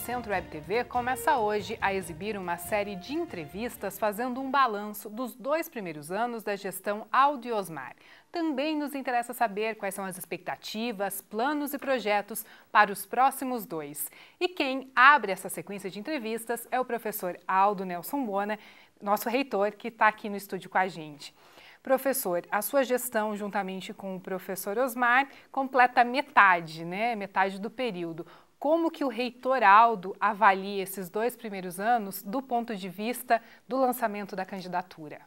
Centro Web TV começa hoje a exibir uma série de entrevistas fazendo um balanço dos dois primeiros anos da gestão Osmar. Também nos interessa saber quais são as expectativas, planos e projetos para os próximos dois. E quem abre essa sequência de entrevistas é o professor Aldo Nelson Bona, nosso reitor, que está aqui no estúdio com a gente. Professor, a sua gestão, juntamente com o professor Osmar, completa metade, né? Metade do período como que o reitor Aldo avalia esses dois primeiros anos do ponto de vista do lançamento da candidatura?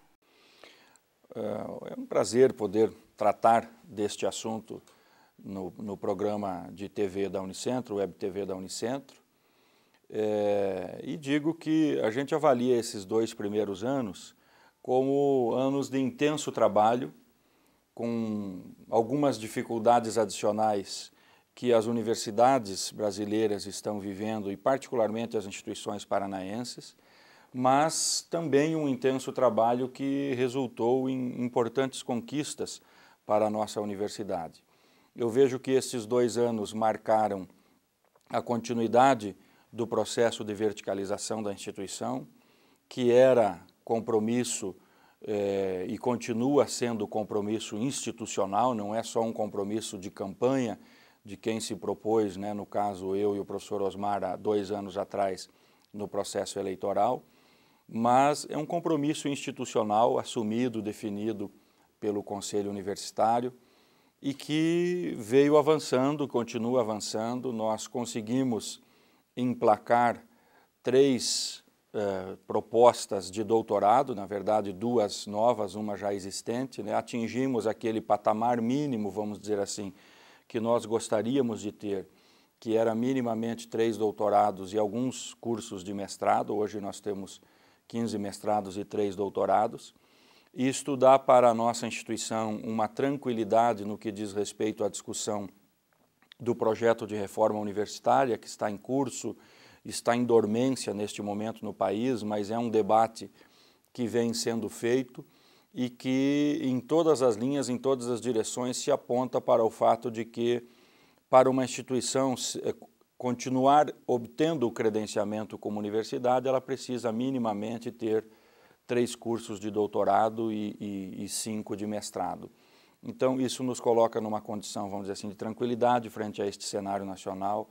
É, é um prazer poder tratar deste assunto no, no programa de TV da Unicentro, Web TV da Unicentro. É, e digo que a gente avalia esses dois primeiros anos como anos de intenso trabalho, com algumas dificuldades adicionais que as universidades brasileiras estão vivendo, e particularmente as instituições paranaenses, mas também um intenso trabalho que resultou em importantes conquistas para a nossa universidade. Eu vejo que esses dois anos marcaram a continuidade do processo de verticalização da instituição, que era compromisso eh, e continua sendo compromisso institucional, não é só um compromisso de campanha de quem se propôs, né, no caso eu e o professor Osmar, há dois anos atrás, no processo eleitoral, mas é um compromisso institucional assumido, definido pelo Conselho Universitário e que veio avançando, continua avançando. Nós conseguimos emplacar três eh, propostas de doutorado, na verdade, duas novas, uma já existente. Né? Atingimos aquele patamar mínimo, vamos dizer assim, que nós gostaríamos de ter, que era minimamente três doutorados e alguns cursos de mestrado, hoje nós temos 15 mestrados e três doutorados, e dá para a nossa instituição uma tranquilidade no que diz respeito à discussão do projeto de reforma universitária que está em curso, está em dormência neste momento no país, mas é um debate que vem sendo feito e que em todas as linhas, em todas as direções, se aponta para o fato de que, para uma instituição eh, continuar obtendo o credenciamento como universidade, ela precisa minimamente ter três cursos de doutorado e, e, e cinco de mestrado. Então, isso nos coloca numa condição, vamos dizer assim, de tranquilidade frente a este cenário nacional.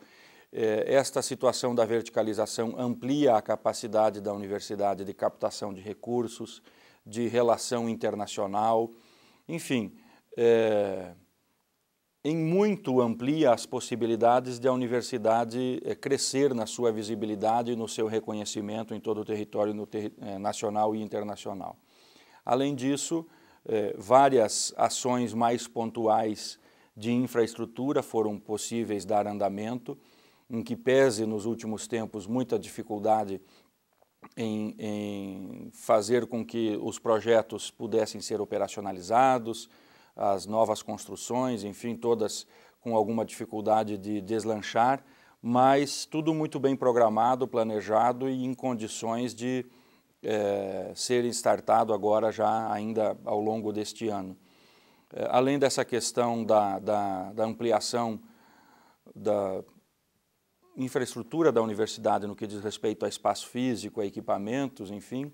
Eh, esta situação da verticalização amplia a capacidade da universidade de captação de recursos, de relação internacional, enfim, é, em muito amplia as possibilidades de a universidade é, crescer na sua visibilidade, e no seu reconhecimento em todo o território ter, é, nacional e internacional. Além disso, é, várias ações mais pontuais de infraestrutura foram possíveis dar andamento, em que pese nos últimos tempos muita dificuldade em, em fazer com que os projetos pudessem ser operacionalizados, as novas construções, enfim, todas com alguma dificuldade de deslanchar, mas tudo muito bem programado, planejado e em condições de é, ser startado agora já ainda ao longo deste ano. É, além dessa questão da, da, da ampliação da, infraestrutura da universidade no que diz respeito a espaço físico, a equipamentos, enfim,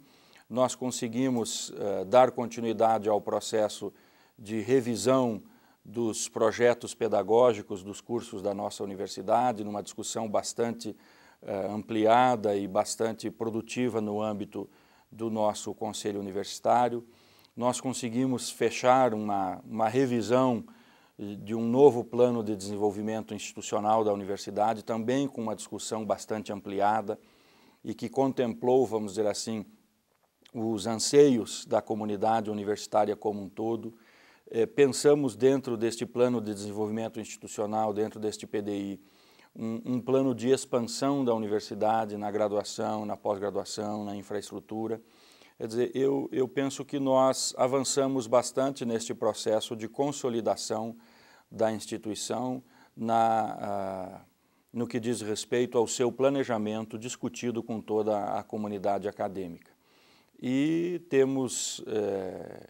nós conseguimos uh, dar continuidade ao processo de revisão dos projetos pedagógicos dos cursos da nossa universidade, numa discussão bastante uh, ampliada e bastante produtiva no âmbito do nosso conselho universitário. Nós conseguimos fechar uma, uma revisão de um novo plano de desenvolvimento institucional da universidade, também com uma discussão bastante ampliada e que contemplou, vamos dizer assim, os anseios da comunidade universitária como um todo. Eh, pensamos dentro deste plano de desenvolvimento institucional, dentro deste PDI, um, um plano de expansão da universidade na graduação, na pós-graduação, na infraestrutura. Quer dizer, eu, eu penso que nós avançamos bastante neste processo de consolidação da instituição na, ah, no que diz respeito ao seu planejamento discutido com toda a comunidade acadêmica. E temos é,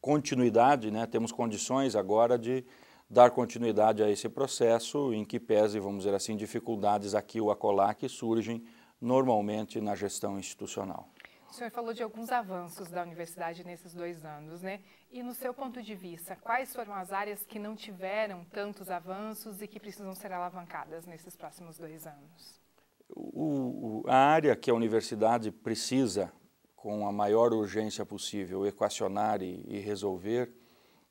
continuidade, né, temos condições agora de dar continuidade a esse processo, em que pese, vamos dizer assim, dificuldades aqui ou acolá que surgem normalmente na gestão institucional. O senhor falou de alguns avanços da universidade nesses dois anos, né? E no seu ponto de vista, quais foram as áreas que não tiveram tantos avanços e que precisam ser alavancadas nesses próximos dois anos? O, o, a área que a universidade precisa, com a maior urgência possível, equacionar e, e resolver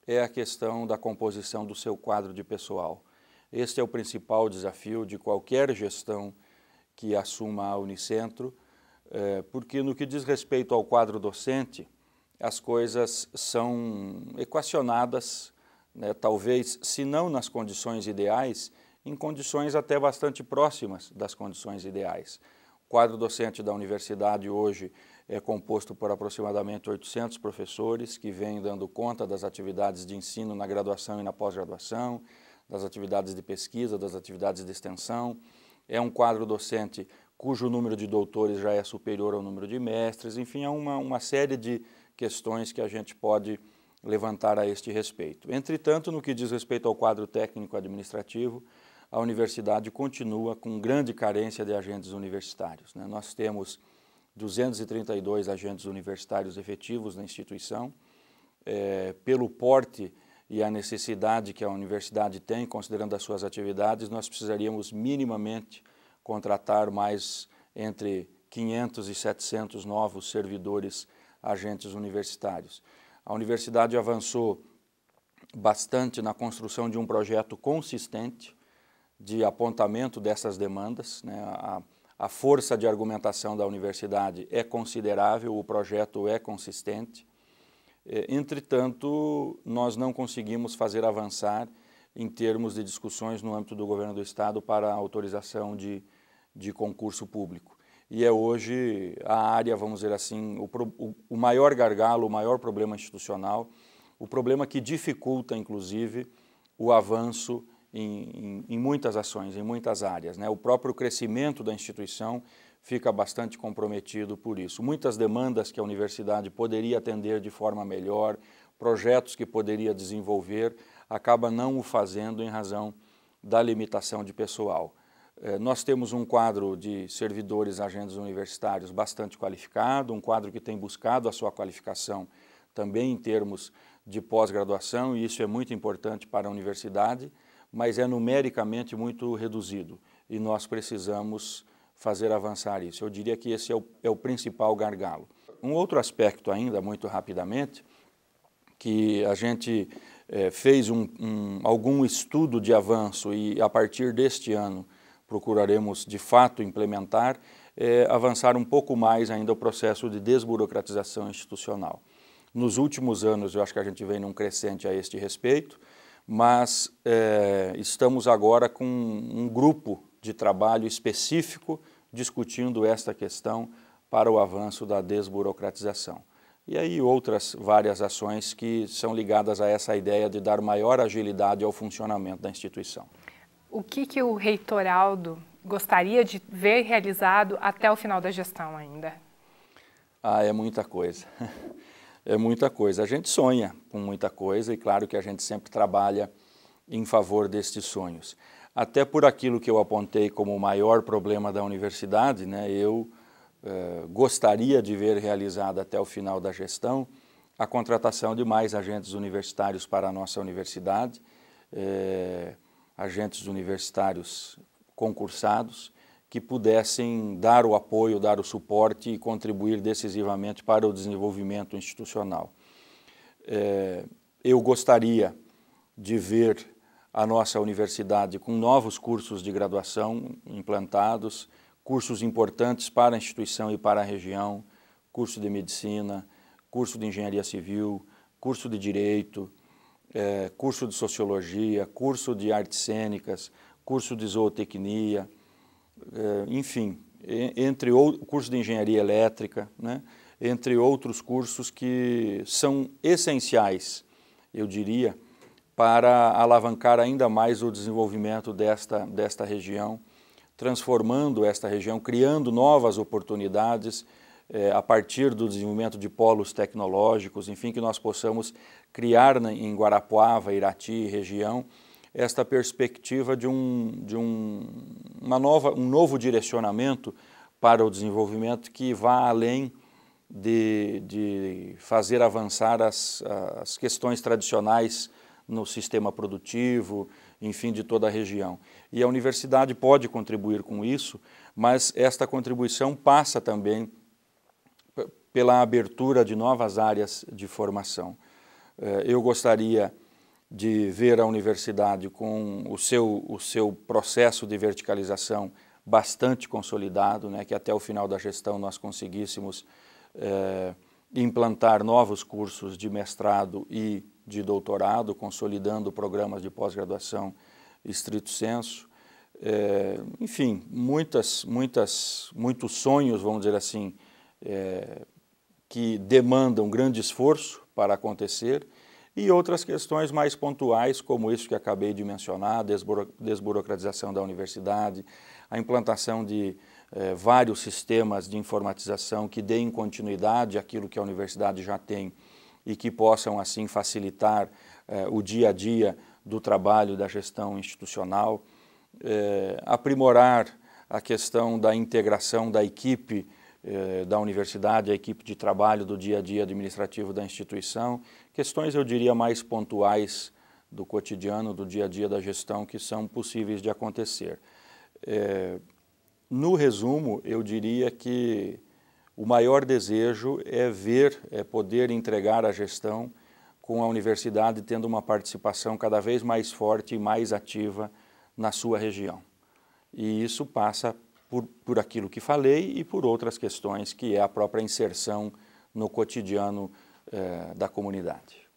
é a questão da composição do seu quadro de pessoal. Este é o principal desafio de qualquer gestão que assuma a Unicentro é, porque no que diz respeito ao quadro docente, as coisas são equacionadas, né, talvez, se não nas condições ideais, em condições até bastante próximas das condições ideais. O quadro docente da universidade hoje é composto por aproximadamente 800 professores que vêm dando conta das atividades de ensino na graduação e na pós-graduação, das atividades de pesquisa, das atividades de extensão. É um quadro docente cujo número de doutores já é superior ao número de mestres, enfim, há uma, uma série de questões que a gente pode levantar a este respeito. Entretanto, no que diz respeito ao quadro técnico administrativo, a universidade continua com grande carência de agentes universitários. Né? Nós temos 232 agentes universitários efetivos na instituição. É, pelo porte e a necessidade que a universidade tem, considerando as suas atividades, nós precisaríamos minimamente contratar mais entre 500 e 700 novos servidores agentes universitários. A universidade avançou bastante na construção de um projeto consistente de apontamento dessas demandas. Né? A, a força de argumentação da universidade é considerável, o projeto é consistente. É, entretanto, nós não conseguimos fazer avançar em termos de discussões no âmbito do governo do Estado para a autorização de de concurso público. E é hoje a área, vamos dizer assim, o, o, o maior gargalo, o maior problema institucional, o problema que dificulta, inclusive, o avanço em, em, em muitas ações, em muitas áreas. Né? O próprio crescimento da instituição fica bastante comprometido por isso. Muitas demandas que a universidade poderia atender de forma melhor, projetos que poderia desenvolver, acaba não o fazendo em razão da limitação de pessoal. Eh, nós temos um quadro de servidores agentes universitários bastante qualificado, um quadro que tem buscado a sua qualificação também em termos de pós-graduação, e isso é muito importante para a universidade, mas é numericamente muito reduzido e nós precisamos fazer avançar isso. Eu diria que esse é o, é o principal gargalo. Um outro aspecto, ainda muito rapidamente, que a gente é, fez um, um, algum estudo de avanço e a partir deste ano procuraremos de fato implementar, é, avançar um pouco mais ainda o processo de desburocratização institucional. Nos últimos anos, eu acho que a gente vem num crescente a este respeito, mas é, estamos agora com um grupo de trabalho específico discutindo esta questão para o avanço da desburocratização. E aí outras várias ações que são ligadas a essa ideia de dar maior agilidade ao funcionamento da instituição o que, que o reitoraldo gostaria de ver realizado até o final da gestão ainda? Ah, é muita coisa. É muita coisa. A gente sonha com muita coisa e claro que a gente sempre trabalha em favor destes sonhos. Até por aquilo que eu apontei como o maior problema da universidade, né, eu eh, gostaria de ver realizada até o final da gestão a contratação de mais agentes universitários para a nossa universidade. Eh, agentes universitários concursados que pudessem dar o apoio, dar o suporte e contribuir decisivamente para o desenvolvimento institucional. É, eu gostaria de ver a nossa universidade com novos cursos de graduação implantados, cursos importantes para a instituição e para a região, curso de medicina, curso de engenharia civil, curso de direito, é, curso de sociologia, curso de artes cênicas, curso de zootecnia, é, enfim, entre o curso de engenharia elétrica, né, entre outros cursos que são essenciais, eu diria, para alavancar ainda mais o desenvolvimento desta, desta região, transformando esta região, criando novas oportunidades é, a partir do desenvolvimento de polos tecnológicos, enfim, que nós possamos criar né, em Guarapuava, Irati, região, esta perspectiva de, um, de um, uma nova, um novo direcionamento para o desenvolvimento que vá além de, de fazer avançar as, as questões tradicionais no sistema produtivo, enfim, de toda a região. E a universidade pode contribuir com isso, mas esta contribuição passa também pela abertura de novas áreas de formação. Eh, eu gostaria de ver a universidade com o seu, o seu processo de verticalização bastante consolidado, né, que até o final da gestão nós conseguíssemos eh, implantar novos cursos de mestrado e de doutorado, consolidando programas de pós-graduação estrito senso. Eh, enfim, muitas, muitas, muitos sonhos, vamos dizer assim, eh, que demandam grande esforço para acontecer e outras questões mais pontuais, como isso que acabei de mencionar, desburo desburocratização da universidade, a implantação de eh, vários sistemas de informatização que deem continuidade àquilo que a universidade já tem e que possam, assim, facilitar eh, o dia a dia do trabalho da gestão institucional, eh, aprimorar a questão da integração da equipe eh, da universidade, a equipe de trabalho do dia a dia administrativo da instituição, questões, eu diria, mais pontuais do cotidiano, do dia a dia da gestão, que são possíveis de acontecer. Eh, no resumo, eu diria que o maior desejo é ver, é poder entregar a gestão com a universidade tendo uma participação cada vez mais forte e mais ativa na sua região. E isso passa por, por aquilo que falei e por outras questões que é a própria inserção no cotidiano eh, da comunidade.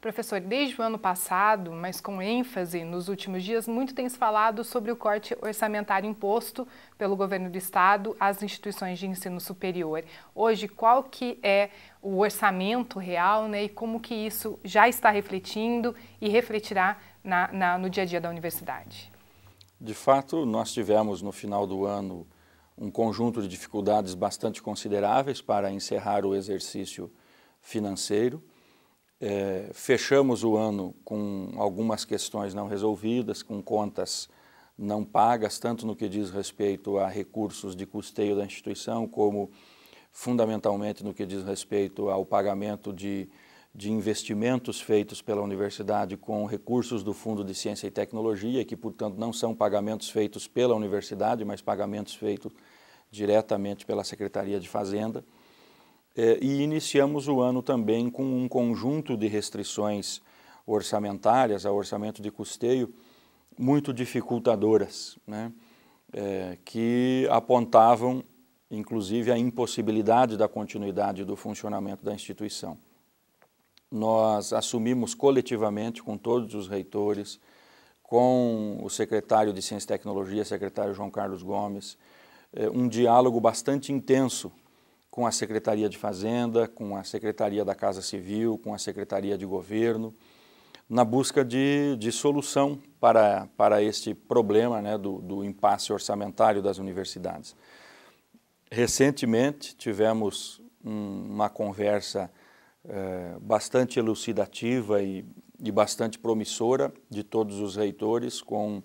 Professor, desde o ano passado, mas com ênfase nos últimos dias, muito tem se falado sobre o corte orçamentário imposto pelo governo do estado às instituições de ensino superior. Hoje, qual que é o orçamento real né, e como que isso já está refletindo e refletirá na, na, no dia a dia da universidade? De fato, nós tivemos no final do ano um conjunto de dificuldades bastante consideráveis para encerrar o exercício financeiro. É, fechamos o ano com algumas questões não resolvidas, com contas não pagas, tanto no que diz respeito a recursos de custeio da instituição, como fundamentalmente no que diz respeito ao pagamento de de investimentos feitos pela universidade com recursos do Fundo de Ciência e Tecnologia, que, portanto, não são pagamentos feitos pela universidade, mas pagamentos feitos diretamente pela Secretaria de Fazenda. É, e iniciamos o ano também com um conjunto de restrições orçamentárias ao orçamento de custeio muito dificultadoras, né? É, que apontavam, inclusive, a impossibilidade da continuidade do funcionamento da instituição nós assumimos coletivamente com todos os reitores, com o secretário de Ciência e Tecnologia, secretário João Carlos Gomes, eh, um diálogo bastante intenso com a Secretaria de Fazenda, com a Secretaria da Casa Civil, com a Secretaria de Governo, na busca de, de solução para, para este problema né, do, do impasse orçamentário das universidades. Recentemente tivemos um, uma conversa é, bastante elucidativa e, e bastante promissora de todos os reitores com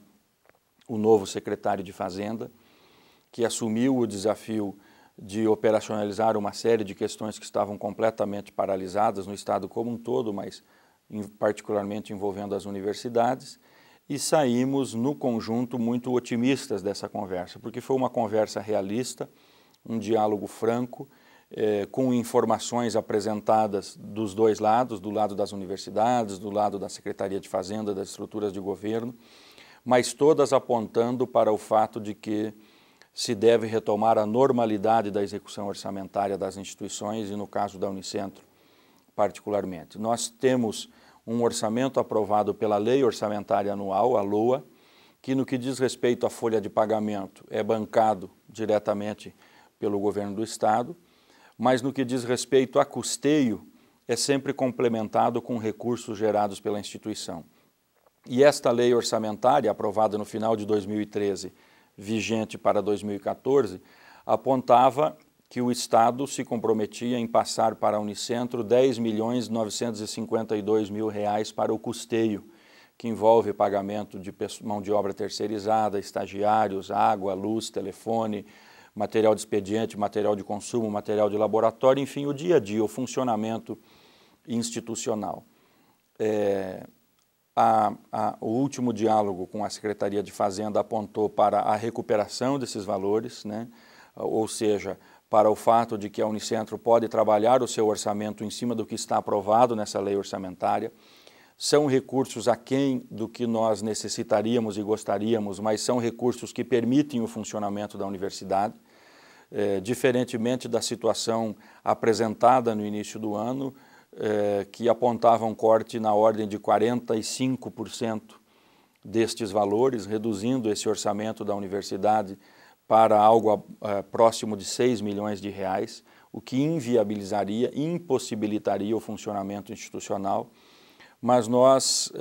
o novo secretário de Fazenda, que assumiu o desafio de operacionalizar uma série de questões que estavam completamente paralisadas no Estado como um todo, mas em, particularmente envolvendo as universidades, e saímos no conjunto muito otimistas dessa conversa, porque foi uma conversa realista, um diálogo franco eh, com informações apresentadas dos dois lados, do lado das universidades, do lado da Secretaria de Fazenda, das estruturas de governo, mas todas apontando para o fato de que se deve retomar a normalidade da execução orçamentária das instituições e, no caso da Unicentro, particularmente. Nós temos um orçamento aprovado pela Lei Orçamentária Anual, a LOA, que no que diz respeito à folha de pagamento é bancado diretamente pelo governo do Estado mas no que diz respeito a custeio, é sempre complementado com recursos gerados pela instituição. E esta lei orçamentária, aprovada no final de 2013, vigente para 2014, apontava que o Estado se comprometia em passar para a Unicentro 10 milhões 952 mil reais para o custeio, que envolve pagamento de mão de obra terceirizada, estagiários, água, luz, telefone, material de expediente, material de consumo, material de laboratório, enfim, o dia a dia, o funcionamento institucional. É, a, a, o último diálogo com a Secretaria de Fazenda apontou para a recuperação desses valores, né? ou seja, para o fato de que a Unicentro pode trabalhar o seu orçamento em cima do que está aprovado nessa lei orçamentária. São recursos aquém do que nós necessitaríamos e gostaríamos, mas são recursos que permitem o funcionamento da universidade. É, diferentemente da situação apresentada no início do ano, é, que apontava um corte na ordem de 45% destes valores, reduzindo esse orçamento da universidade para algo é, próximo de 6 milhões de reais, o que inviabilizaria, impossibilitaria o funcionamento institucional. Mas nós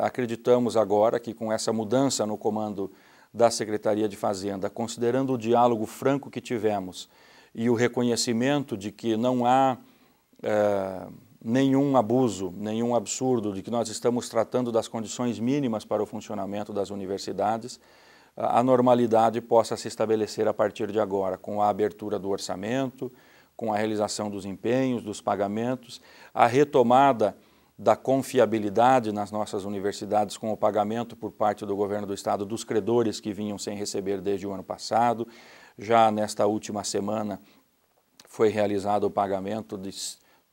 acreditamos agora que com essa mudança no comando da Secretaria de Fazenda, considerando o diálogo franco que tivemos e o reconhecimento de que não há é, nenhum abuso, nenhum absurdo, de que nós estamos tratando das condições mínimas para o funcionamento das universidades, a normalidade possa se estabelecer a partir de agora, com a abertura do orçamento, com a realização dos empenhos, dos pagamentos, a retomada da confiabilidade nas nossas universidades com o pagamento por parte do governo do estado dos credores que vinham sem receber desde o ano passado. Já nesta última semana foi realizado o pagamento de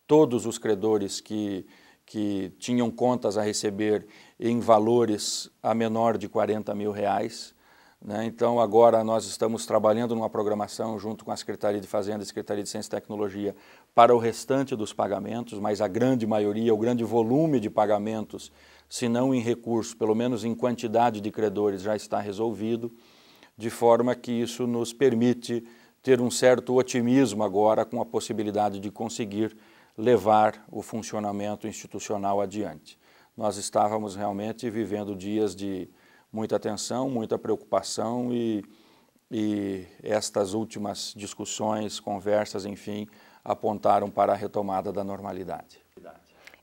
todos os credores que, que tinham contas a receber em valores a menor de 40 mil reais. Né? Então, agora nós estamos trabalhando numa programação junto com a Secretaria de Fazenda e Secretaria de Ciência e Tecnologia para o restante dos pagamentos, mas a grande maioria, o grande volume de pagamentos, se não em recursos, pelo menos em quantidade de credores, já está resolvido, de forma que isso nos permite ter um certo otimismo agora com a possibilidade de conseguir levar o funcionamento institucional adiante. Nós estávamos realmente vivendo dias de muita tensão, muita preocupação e, e estas últimas discussões, conversas, enfim, apontaram para a retomada da normalidade.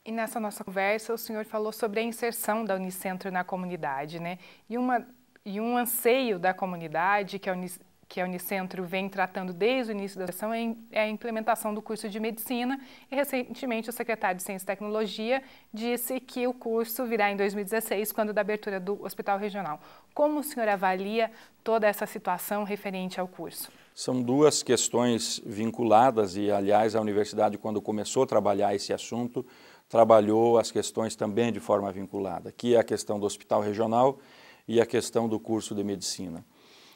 E nessa nossa conversa, o senhor falou sobre a inserção da Unicentro na comunidade, né? E, uma, e um anseio da comunidade que a, Unicentro, que a Unicentro vem tratando desde o início da sessão é, é a implementação do curso de medicina. E recentemente o secretário de Ciência e Tecnologia disse que o curso virá em 2016, quando da abertura do Hospital Regional. Como o senhor avalia toda essa situação referente ao curso? São duas questões vinculadas, e aliás, a universidade, quando começou a trabalhar esse assunto, trabalhou as questões também de forma vinculada, que é a questão do hospital regional e a questão do curso de medicina.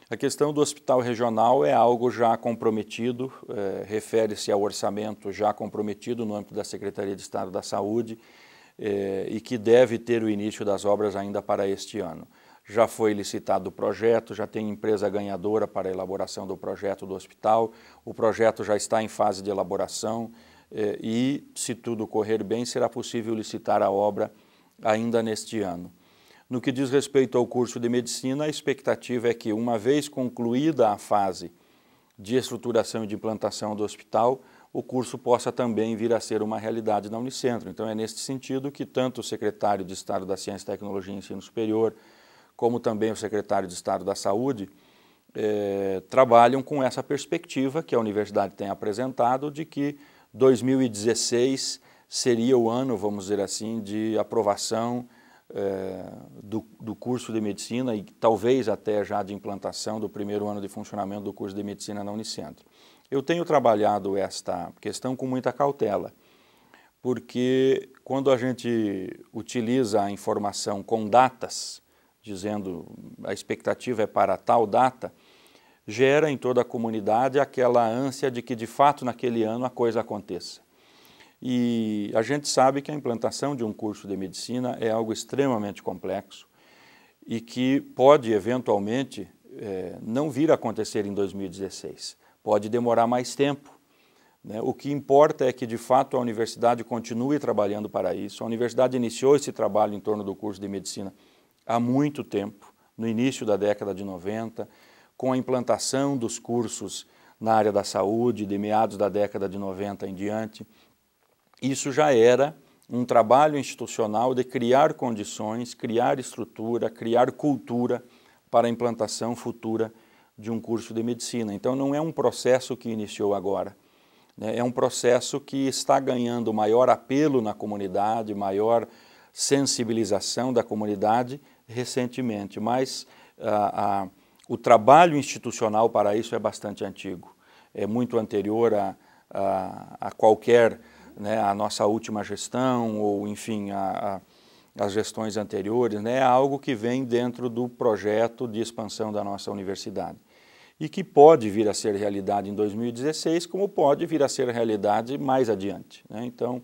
A questão do hospital regional é algo já comprometido, eh, refere-se ao orçamento já comprometido no âmbito da Secretaria de Estado da Saúde eh, e que deve ter o início das obras ainda para este ano. Já foi licitado o projeto, já tem empresa ganhadora para a elaboração do projeto do hospital, o projeto já está em fase de elaboração eh, e, se tudo correr bem, será possível licitar a obra ainda neste ano. No que diz respeito ao curso de medicina, a expectativa é que, uma vez concluída a fase de estruturação e de implantação do hospital, o curso possa também vir a ser uma realidade na Unicentro. Então, é neste sentido que tanto o secretário de Estado da Ciência, Tecnologia e Ensino Superior, como também o secretário de Estado da Saúde, eh, trabalham com essa perspectiva que a universidade tem apresentado de que 2016 seria o ano, vamos dizer assim, de aprovação eh, do, do curso de medicina e talvez até já de implantação do primeiro ano de funcionamento do curso de medicina na Unicentro. Eu tenho trabalhado esta questão com muita cautela, porque quando a gente utiliza a informação com datas, dizendo a expectativa é para tal data, gera em toda a comunidade aquela ânsia de que de fato naquele ano a coisa aconteça. E a gente sabe que a implantação de um curso de medicina é algo extremamente complexo e que pode eventualmente é, não vir a acontecer em 2016, pode demorar mais tempo. Né? O que importa é que, de fato, a universidade continue trabalhando para isso. A universidade iniciou esse trabalho em torno do curso de medicina há muito tempo, no início da década de 90, com a implantação dos cursos na área da saúde, de meados da década de 90 em diante, isso já era um trabalho institucional de criar condições, criar estrutura, criar cultura para a implantação futura de um curso de medicina. Então, não é um processo que iniciou agora. Né? É um processo que está ganhando maior apelo na comunidade, maior sensibilização da comunidade recentemente, mas ah, o trabalho institucional para isso é bastante antigo, é muito anterior a, a qualquer, né, a nossa última gestão ou, enfim, a, as gestões anteriores, né, é algo que vem dentro do projeto de expansão da nossa universidade e que pode vir a ser realidade em 2016, como pode vir a ser realidade mais adiante. Né? Então,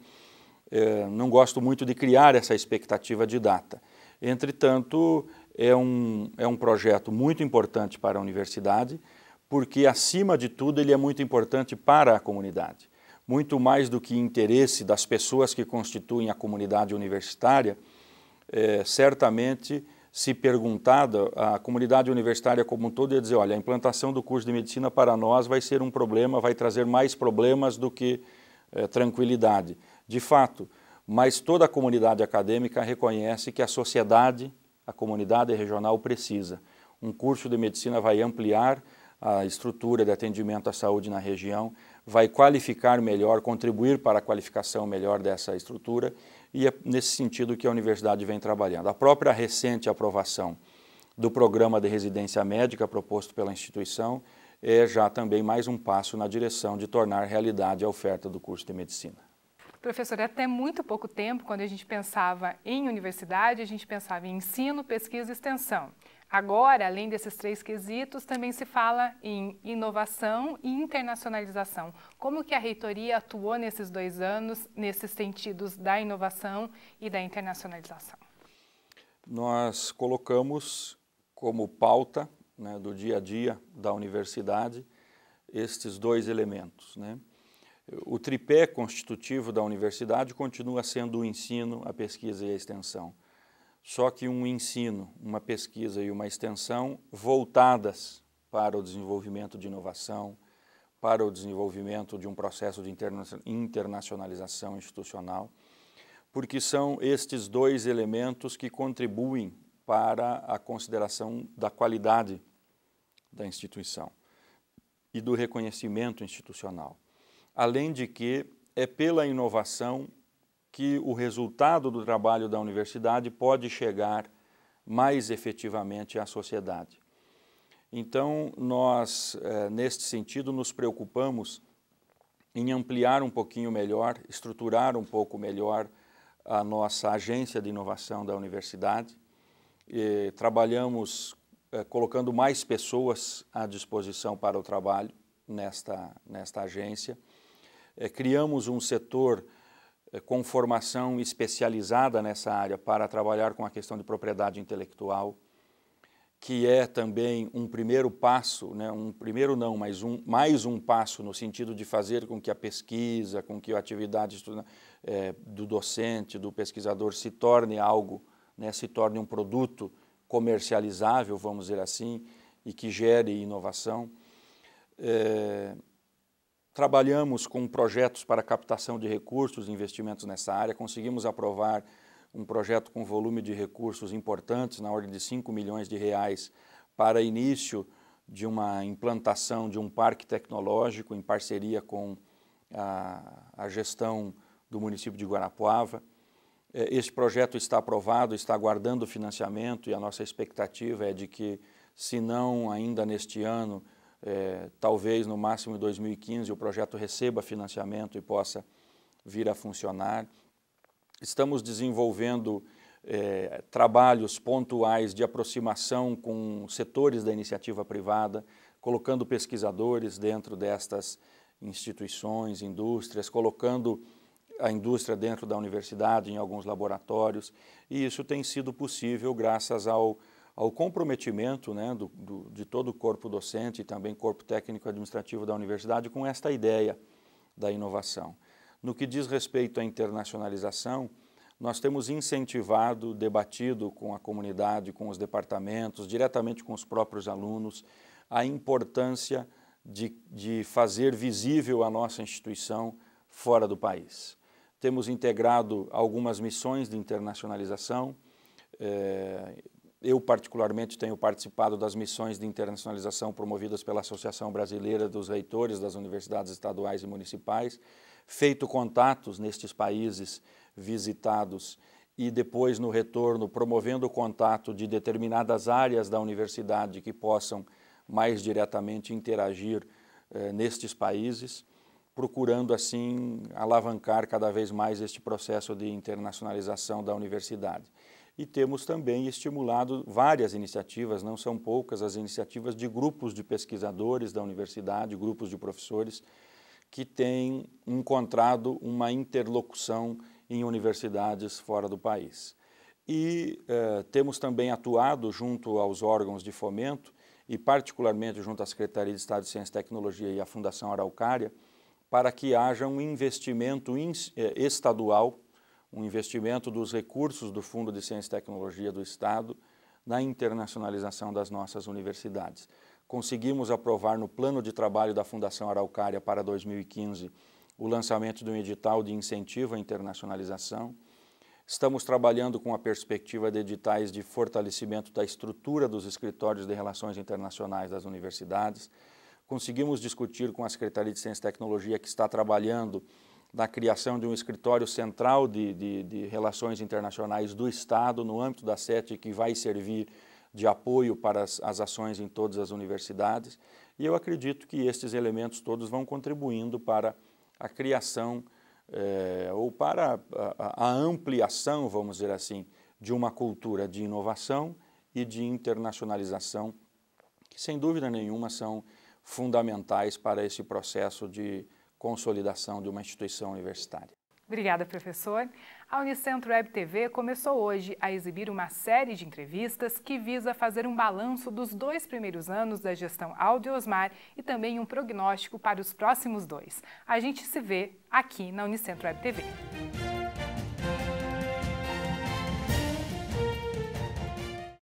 eh, não gosto muito de criar essa expectativa de data. Entretanto, é um, é um projeto muito importante para a universidade, porque, acima de tudo, ele é muito importante para a comunidade. Muito mais do que interesse das pessoas que constituem a comunidade universitária, é, certamente, se perguntada, a comunidade universitária como um todo ia dizer, olha, a implantação do curso de medicina para nós vai ser um problema, vai trazer mais problemas do que é, tranquilidade. De fato, mas toda a comunidade acadêmica reconhece que a sociedade, a comunidade regional precisa. Um curso de medicina vai ampliar a estrutura de atendimento à saúde na região, vai qualificar melhor, contribuir para a qualificação melhor dessa estrutura e é nesse sentido que a universidade vem trabalhando. A própria recente aprovação do programa de residência médica proposto pela instituição é já também mais um passo na direção de tornar realidade a oferta do curso de medicina. Professor, até muito pouco tempo, quando a gente pensava em universidade, a gente pensava em ensino, pesquisa e extensão. Agora, além desses três quesitos, também se fala em inovação e internacionalização. Como que a reitoria atuou nesses dois anos, nesses sentidos da inovação e da internacionalização? Nós colocamos como pauta né, do dia a dia da universidade estes dois elementos, né? o tripé constitutivo da universidade continua sendo o ensino, a pesquisa e a extensão. Só que um ensino, uma pesquisa e uma extensão voltadas para o desenvolvimento de inovação, para o desenvolvimento de um processo de internacionalização institucional, porque são estes dois elementos que contribuem para a consideração da qualidade da instituição e do reconhecimento institucional além de que é pela inovação que o resultado do trabalho da universidade pode chegar mais efetivamente à sociedade. Então, nós, eh, neste sentido, nos preocupamos em ampliar um pouquinho melhor, estruturar um pouco melhor a nossa agência de inovação da universidade. E trabalhamos eh, colocando mais pessoas à disposição para o trabalho nesta, nesta agência. Eh, criamos um setor eh, com formação especializada nessa área para trabalhar com a questão de propriedade intelectual, que é também um primeiro passo, né, um primeiro não, mas um, mais um passo no sentido de fazer com que a pesquisa, com que a atividade é, do docente, do pesquisador se torne algo, né, se torne um produto comercializável, vamos dizer assim, e que gere inovação. É, Trabalhamos com projetos para captação de recursos e investimentos nessa área. Conseguimos aprovar um projeto com volume de recursos importantes, na ordem de 5 milhões de reais, para início de uma implantação de um parque tecnológico em parceria com a, a gestão do município de Guarapuava. É, este projeto está aprovado, está aguardando financiamento e a nossa expectativa é de que, se não ainda neste ano, é, talvez no máximo em 2015 o projeto receba financiamento e possa vir a funcionar. Estamos desenvolvendo é, trabalhos pontuais de aproximação com setores da iniciativa privada, colocando pesquisadores dentro destas instituições, indústrias, colocando a indústria dentro da universidade, em alguns laboratórios, e isso tem sido possível graças ao ao comprometimento né, do, do, de todo o corpo docente e também corpo técnico administrativo da universidade com esta ideia da inovação. No que diz respeito à internacionalização, nós temos incentivado, debatido com a comunidade, com os departamentos, diretamente com os próprios alunos, a importância de, de fazer visível a nossa instituição fora do país. Temos integrado algumas missões de internacionalização, eh, eu, particularmente, tenho participado das missões de internacionalização promovidas pela Associação Brasileira dos Reitores das Universidades Estaduais e Municipais, feito contatos nestes países visitados e depois, no retorno, promovendo o contato de determinadas áreas da universidade que possam mais diretamente interagir eh, nestes países, procurando, assim, alavancar cada vez mais este processo de internacionalização da universidade e temos também estimulado várias iniciativas, não são poucas as iniciativas de grupos de pesquisadores da universidade, grupos de professores que têm encontrado uma interlocução em universidades fora do país. E eh, temos também atuado junto aos órgãos de fomento e particularmente junto à Secretaria de Estado de Ciência e Tecnologia e à Fundação Araucária, para que haja um investimento eh, estadual um investimento dos recursos do Fundo de Ciência e Tecnologia do Estado na internacionalização das nossas universidades. Conseguimos aprovar no plano de trabalho da Fundação Araucária para 2015 o lançamento de um edital de incentivo à internacionalização. Estamos trabalhando com a perspectiva de editais de fortalecimento da estrutura dos escritórios de relações internacionais das universidades. Conseguimos discutir com a Secretaria de Ciência e Tecnologia, que está trabalhando da criação de um escritório central de, de, de, relações internacionais do Estado no âmbito da SET, que vai servir de apoio para as, as ações em todas as universidades. E eu acredito que estes elementos todos vão contribuindo para a criação é, ou para a, a, ampliação, vamos dizer assim, de uma cultura de inovação e de internacionalização, que sem dúvida nenhuma são fundamentais para esse processo de consolidação de uma instituição universitária. Obrigada, professor. A Unicentro Web TV começou hoje a exibir uma série de entrevistas que visa fazer um balanço dos dois primeiros anos da gestão Aldo Osmar e também um prognóstico para os próximos dois. A gente se vê aqui na Unicentro Web TV.